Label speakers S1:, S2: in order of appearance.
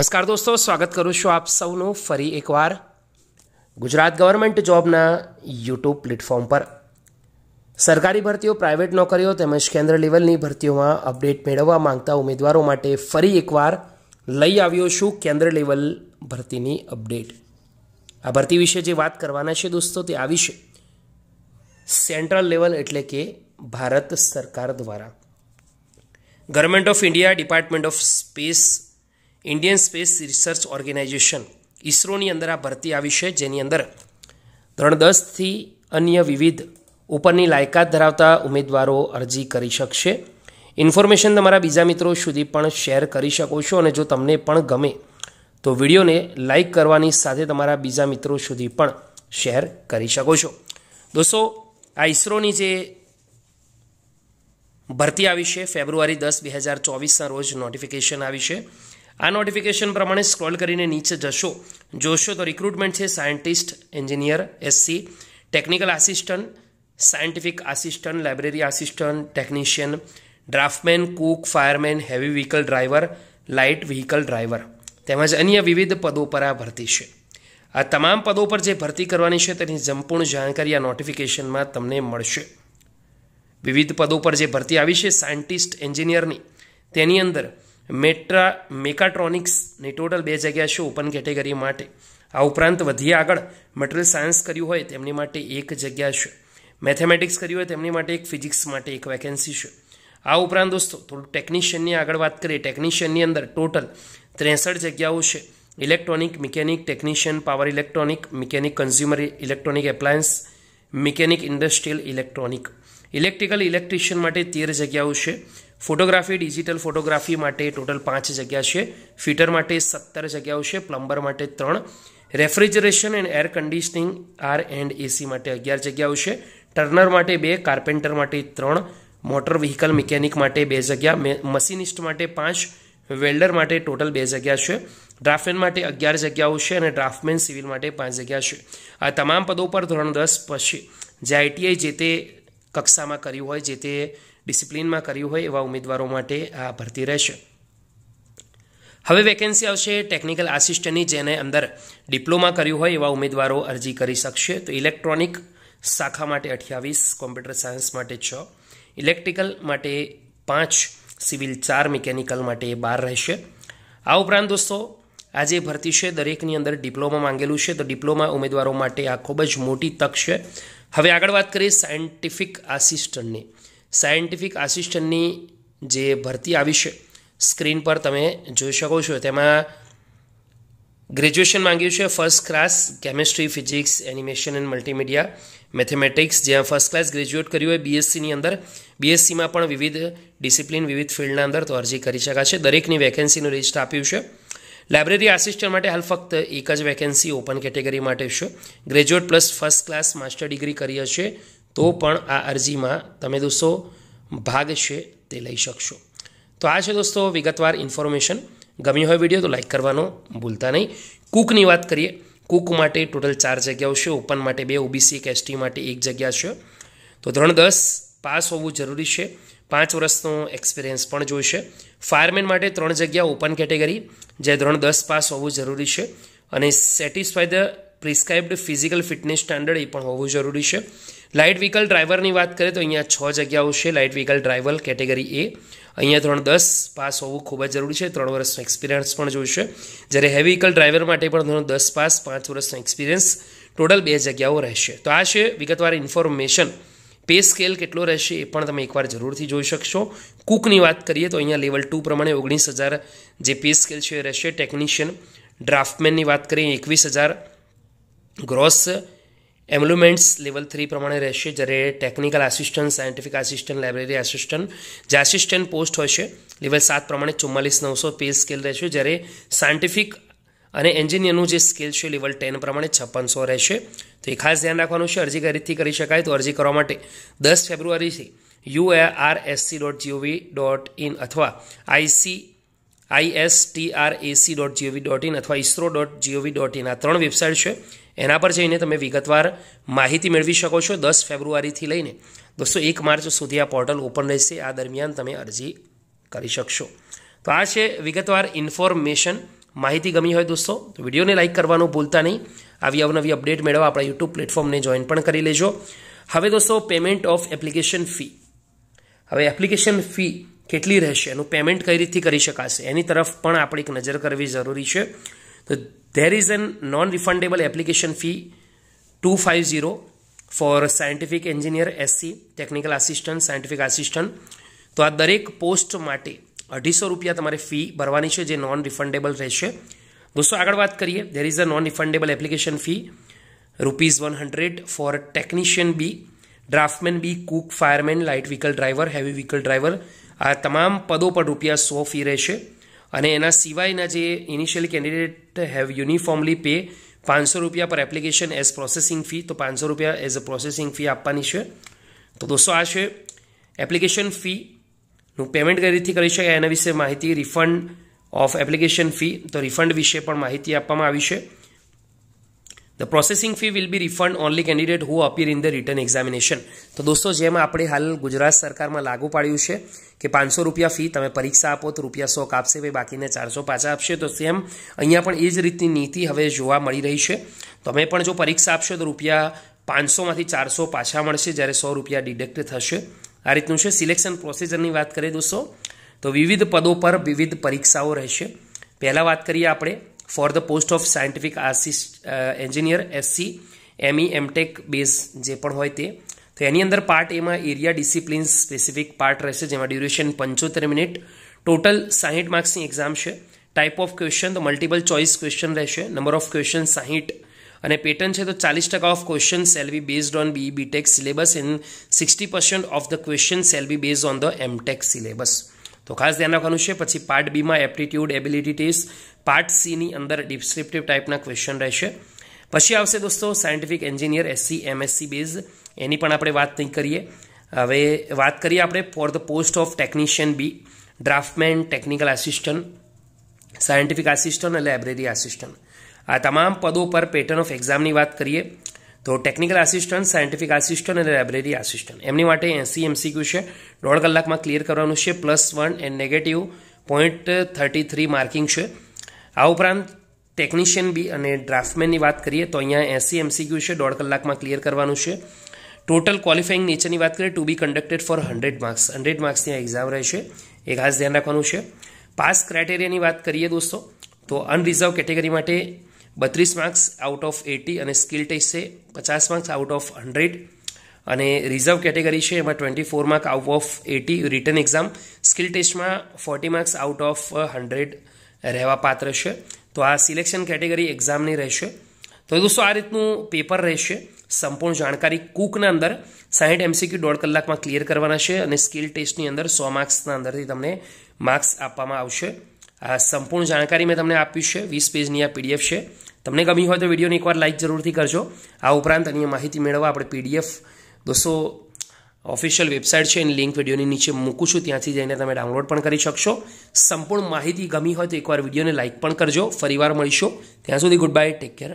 S1: નમસ્કાર દોસ્તો સ્વાગત કરું છું આપ સૌનું ફરી એકવાર ગુજરાત ગવર્મેન્ટ જોબના યુટ્યુબ પ્લેટફોર્મ પર સરકારી ભરતીઓ પ્રાઇવેટ નોકરીઓ તેમજ કેન્દ્ર લેવલની ભરતીઓમાં અપડેટ મેળવવા માંગતા ઉમેદવારો માટે ફરી એકવાર લઈ આવ્યો છું કેન્દ્ર લેવલ ભરતીની અપડેટ આ ભરતી વિશે જે વાત કરવાના છે દોસ્તો તે આવી છે સેન્ટ્રલ લેવલ એટલે કે ભારત સરકાર દ્વારા government of India department of space Indian space research organisation ઇસરોની અંદર આ ભરતી આવી છે જેની અંદર ધોરણ દસથી અન્ય વિવિધ ઉપરની લાયકાત ધરાવતા ઉમેદવારો અરજી કરી શકશે ઇન્ફોર્મેશન તમારા બીજા મિત્રો સુધી પણ શેર કરી શકો છો અને જો તમને પણ ગમે તો વિડીયોને લાઇક કરવાની સાથે તમારા બીજા મિત્રો સુધી પણ શેર કરી શકો છો દોસ્તો આ ઇસરોની જે ભરતી આવી છે ફેબ્રુઆરી દસ બે હજાર ચોવીસના રોજ નોટિફિકેશન આવી છે આ નોટિફિકેશન પ્રમાણે સ્ક્રોલ કરીને નીચે જશો જોશો તો રિક્રુટમેન્ટ છે scientist engineer SC technical assistant scientific assistant library assistant technician draftsman cook fireman heavy vehicle driver light vehicle driver તેમજ અન્ય વિવિધ પદો પર આ ભરતી છે આ તમામ પદો પર જે ભરતી કરવાની છે તેની સંપૂર્ણ જાણકારી આ નોટિફિકેશનમાં તમને મળશે વિવિધ પદો પર જે ભરતી આવી છે સાયન્ટિસ્ટ એન્જિનિયરની તેની અંદર મેટ્રા મેકાટ્રોનિક્સની ટોટલ બે જગ્યા છે ઓપન કેટેગરી માટે આ ઉપરાંત વધીએ આગળ મટીરિયલ સાયન્સ કર્યું હોય તેમની માટે એક જગ્યા છે મેથેમેટિક્સ કર્યું હોય તેમની માટે એક ફિઝિક્સ માટે એક વેકેન્સી છે આ ઉપરાંત દોસ્તો થોડું ટેકનિશિયનની આગળ વાત કરીએ ટેકનિશિયનની અંદર ટોટલ ત્રેસઠ જગ્યાઓ છે electronic mechanic technician power electronic mechanic consumer electronic appliance mechanic industrial electronic electrical electrician માટે તેર જગ્યાઓ છે ફોટોગ્રાફી ડિજિટલ ફોટોગ્રાફી માટે ટોટલ પાંચ જગ્યા છે ફિટર માટે સત્તર જગ્યાઓ છે પ્લમ્બર માટે ત્રણ refrigeration and air conditioning R and AC માટે અગિયાર જગ્યાઓ છે ટર્નર માટે બે કાર્પેન્ટર માટે ત્રણ મોટર વ્હીકલ મિકેનિક માટે બે જગ્યા મશીનિસ્ટ માટે પાંચ વેલ્ડર માટે ટોટલ બે જગ્યા છે ડ્રાફ્ટમેન માટે અગિયાર જગ્યાઓ છે અને ડ્રાફ્ટમેન સિવિલ માટે પાંચ જગ્યા છે આ તમામ પદો પર ધોરણ દસ પછી જે આઈટીઆઈ જે તે કક્ષામાં કર્યું હોય જે તે ડિસિપ્લિનમાં કર્યું હોય એવા ઉમેદવારો માટે આ ભરતી રહેશે હવે વેકેન્સી આવશે ટેકનિકલ આસિસ્ટન્ટની જેને અંદર ડિપ્લોમા કર્યું હોય એવા ઉમેદવારો અરજી કરી શકશે તો ઇલેક્ટ્રોનિક શાખા માટે અઠ્યાવીસ કોમ્પ્યુટર સાયન્સ માટે છ ઇલેક્ટ્રિકલ માટે પાંચ સિવિલ ચાર મિકેનિકલ માટે બાર રહેશે આ ઉપરાંત દોસ્તો આ જે ભરતી છે દરેકની અંદર ડિપ્લોમા માંગેલું છે તો ડિપ્લોમા ઉમેદવારો માટે આ ખૂબ જ મોટી તક છે હવે આગળ વાત કરીએ સાયન્ટિફિક આસિસ્ટન્ટની સાયન્ટિફિક આસિસ્ટન્ટની જે ભરતી આવી છે સ્ક્રીન પર તમે જોઈ શકો છો તેમાં ગ્રેજ્યુએશન માંગ્યું છે first class chemistry physics animation and multimedia mathematics જ્યાં ફર્સ્ટ ક્લાસ ગ્રેજ્યુએટ કર્યું હોય બીએસસીની અંદર બીએસસીમાં પણ વિવિધ ડિસિપ્લિન વિવિધ ફિલ્ડના અંદર તો અરજી કરી શકાશે દરેકની વેકેન્સીનું લિસ્ટ આપ્યું છે લાઇબ્રેરી આસિસ્ટન્ટ માટે હાલ ફક્ત એક જ વેકેન્સી ઓપન કેટેગરી માટે છે graduate plus first class master degree કરી હશે તો પણ આ અરજીમાં તમે દોસ્તો ભાગ છે તે લઈ શકશો તો આ છે દોસ્તો વિગતવાર ઇન્ફોર્મેશન ગમી હોય વિડીયો તો લાઇક કરવાનો ભૂલતા નહીં કુકની વાત કરીએ કુક માટે ટોટલ ચાર જગ્યાઓ છે ઓપન માટે બે ઓબીસી એક એસટી માટે એક જગ્યા છે તો ધોરણ દસ પાસ હોવું જરૂરી છે પાંચ વર્ષનો એક્સપિરિયન્સ પણ જોઈશે ફાયરમેન માટે ત્રણ જગ્યા ઓપન કેટેગરી જે ધોરણ દસ પાસ હોવું જરૂરી છે અને satisfy the prescribed physical fitness standard એ પણ હોવું જરૂરી છે લાઇટ વ્હીકલ ડ્રાઈવરની વાત કરીએ તો અહીંયા છ જગ્યાઓ છે લાઇટ વ્હીકલ ડ્રાઈવર કેટેગરી એ અહીંયા ધોરણ દસ પાસ હોવું ખૂબ જ જરૂરી છે ત્રણ વર્ષનો એક્સપિરિયન્સ પણ જોઈશે જ્યારે હેવી વ્હીકલ ડ્રાઈવર માટે પણ ધોરણ દસ પાસ પાંચ વર્ષનો એક્સપિરિયન્સ ટોટલ બે જગ્યાઓ રહેશે તો આ છે વિગતવાર ઇન્ફોર્મેશન પે સ્કેલ કેટલો રહેશે એ પણ તમે એકવાર જરૂરથી જોઈ શકશો કુકની વાત કરીએ તો અહીંયા લેવલ ટુ પ્રમાણે ઓગણીસ હજાર જે પે સ્કેલ છે એ રહેશે ટેકનિશિયન ડ્રાફ્ટમેનની વાત કરીએ એકવીસ હજાર ગ્રોસ એમ્બ્લુમેન્ટ્સ લેવલ થ્રી પ્રમાણે રહેશે જ્યારે technical assistant scientific assistant library assistant જે આસિસ્ટન્ટ પોસ્ટ હોય છે લેવલ સાત પ્રમાણે ચુમ્માલીસ નવસો પે સ્કેલ રહેશે જ્યારે સાયન્ટિફિક અને એન્જિનિયરનું જે સ્કેલ છે લેવલ ટેન પ્રમાણે છપ્પનસો રહેશે તો એ ખાસ ધ્યાન રાખવાનું છે અરજી ઘરેથી કરી શકાય તો અરજી કરવા માટે દસ ફેબ્રુઆરીથી U A R SC dot GOV dot in અથવા IC ISTRAC dot GOV dot in અથવા ISRO dot GOV dot in આ ત્રણ વેબસાઇટ છે એના પર જઈને તમે વિગતવાર માહિતી મેળવી શકો છો દસ ફેબ્રુઆરીથી લઈને દોસ્તો એક માર્ચ સુધી આ પોર્ટલ ઓપન રહેશે આ દરમિયાન તમે અરજી કરી શકશો તો આ છે વિગતવાર ઇન્ફોર્મેશન માહિતી ગમી હોય દોસ્તો તો વિડીયોને લાઇક કરવાનું ભૂલતા નહીં આવી અવનવી અપડેટ મેળવવા આપણા યુટ્યુબ પ્લેટફોર્મને જોઈન પણ કરી લેજો હવે દોસ્તો પેમેન્ટ ઓફ એપ્લિકેશન ફી હવે એપ્લિકેશન ફી કેટલી રહેશે એનું પેમેન્ટ કઈ રીતથી કરી શકાશે એની તરફ પણ આપણે એક નજર કરવી જરૂરી છે તો there is an non refundable application fee two five zero for scientific engineer SC technical assistant scientific assistant તો આ દરેક પોસ્ટ માટે અઢીસો રૂપિયા તમારે ફી ભરવાની છે જે નોન રિફંડેબલ રહેશે દોસ્તો આગળ વાત કરીએ there is a non refundable application fee rupees one hundred for technician B draftsman B cook fireman light vehicle driver heavy vehicle driver આ તમામ પદો પર રૂપિયા સો ફી રહેશે અને એના સિવાયના જે initial candidate have uniformly pay પાંચસો રૂપિયા પર એપ્લિકેશન એઝ પ્રોસેસિંગ ફી તો પાંચસો રૂપિયા એઝ અ પ્રોસેસિંગ ફી આપવાની છે તો દોસ્તો આ છે એપ્લિકેશન ફી પેમેન્ટ કઈ રીતથી કરી શકાય એના વિશે માહિતી રિફંડ ઓફ એપ્લિકેશન ફી તો રિફંડ વિશે પણ માહિતી આપવામાં આવી છે the processing fee will be refund only candidate who appear in the written examination તો દોસ્તો જેમ આપણે હાલ ગુજરાત સરકારમાં લાગુ પાડ્યું છે કે પાંચસો રૂપિયા ફી તમે પરીક્ષા આપો તો રૂપિયા સો કાપશે ભાઈ બાકીને ચારસો પાછા આપશે તો સેમ અહીંયા પણ એ જ રીતની નીતિ હવે જોવા મળી રહી છે તમે પણ જો પરીક્ષા આપશો તો રૂપિયા પાંચસોમાંથી ચારસો પાછા મળશે જ્યારે સો રૂપિયા ડિડક્ટ થશે આ રીતનું છે સિલેક્શન પ્રોસીજરની વાત કરીએ દોસ્તો તો વિવિધ પદો પર વિવિધ પરીક્ષાઓ રહેશે પહેલાં વાત કરીએ આપણે for the post of scientific assist engineer SC ME MTech base જે પણ હોય તે તો એની અંદર પાર્ટ એમાં એરિયા ડિસિપ્લિન સ્પેસિફિક પાર્ટ રહેશે જેમાં ડ્યુરેશન પંચોતેર મિનિટ ટોટલ સાહીઠ માર્ક્સની એક્ઝામ છે ટાઈપ ઓફ ક્વેશ્ચન તો મલ્ટિપલ ચોઇસ ક્વેશ્ચન રહેશે નંબર ઓફ ક્વેશ્ચન સાહીઠ અને પેટર્ન છે તો ચાલીસ ટકા of question shall be based on B BTech syllabus and sixty percent of the question shall be base on the MTech syllabus તો ખાસ ધ્યાન રાખવાનું છે પછી પાર્ટ બીમાં એપ્ટિટ્યૂડ એબિલિટી ટેસ્ટ પાર્ટ સીની અંદર ડિસ્ક્રિપ્ટિવ ટાઈપના ક્વેશ્ચન રહેશે પછી આવશે દોસ્તો scientific engineer SC MSc base એની પણ આપણે વાત નહીં કરીએ હવે વાત કરીએ આપણે for the post of technician B draftsman technical assistant scientific assistant અને લાઇબ્રેરી આસિસ્ટન્ટ આ તમામ પદો પર પેટર્ન ઓફ એક્ઝામની વાત કરીએ તો ટેકનિકલ આસિસ્ટન્ટ સાયન્ટિફિક આસિસ્ટન્ટ અને લાઇબ્રેરી આસિસ્ટન્ટ એમની માટે એસી એમસીક્યુ છે દોઢ કલાકમાં ક્લિયર કરવાનું છે plus one and negative point thirty three marking છે આ ઉપરાંત ટેકનિશિયન બી અને ડ્રાફ્ટમેનની વાત કરીએ તો અહીંયા એસી એમસીક્યુ છે દોઢ કલાકમાં ક્લિયર કરવાનું છે ટોટલ ક્વોલિફાઇંગ નીચેની વાત કરીએ to be conducted for hundred marks hundred માર્ક્સની આ એક્ઝામ રહેશે એ ખાસ ધ્યાન રાખવાનું છે પાસ ક્રાઇટેરિયાની વાત કરીએ દોસ્તો તો અનરિઝર્વ કેટેગરી માટે બત્રીસ માર્ક્સ આઉટ ઓફ એટી અને સ્કિલ ટેસ્ટ છે પચાસ માર્ક્સ આઉટ ઓફ હંડ્રેડ અને રિઝર્વ કેટેગરી છે એમાં twenty four mark out of eighty written exam skill ટેસ્ટમાં forty marks out of hundred રહેવા પાત્ર છે તો આ સિલેક્શન કેટેગરી એક્ઝામની રહેશે તો દોસ્તો આ રીતનું પેપર રહેશે સંપૂર્ણ જાણકારી કૂકના અંદર સાહીઠ એમસીક્યુ દોઢ કલાકમાં ક્લિયર કરવાના છે અને સ્કિલ ટેસ્ટની અંદર સો માર્ક્સના અંદરથી તમને માર્ક્સ આપવામાં આવશે આ સંપૂર્ણ જાણકારી મેં તમને આપ્યું છે વીસ પેજની આ પીડીએફ છે તમને ગમી હોય તો વિડીયોને એકવાર લાઇક જરૂરથી કરજો આ ઉપરાંત અન્ય માહિતી મેળવવા આપણે પીડીએફ દોસ્તો ઓફિશિયલ વેબસાઇટ છે એની લિંક વિડીયોની નીચે મૂકું છું ત્યાંથી જઈને તમે ડાઉનલોડ પણ કરી શકશો સંપૂર્ણ માહિતી ગમી હોય તો એકવાર વિડીયોને લાઇક પણ કરજો ફરીવાર મળીશું ત્યાં સુધી ગુડ બાય ટેક કેર